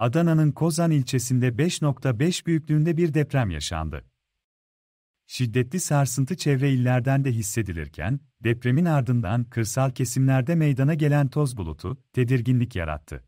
Adana'nın Kozan ilçesinde 5.5 büyüklüğünde bir deprem yaşandı. Şiddetli sarsıntı çevre illerden de hissedilirken, depremin ardından kırsal kesimlerde meydana gelen toz bulutu tedirginlik yarattı.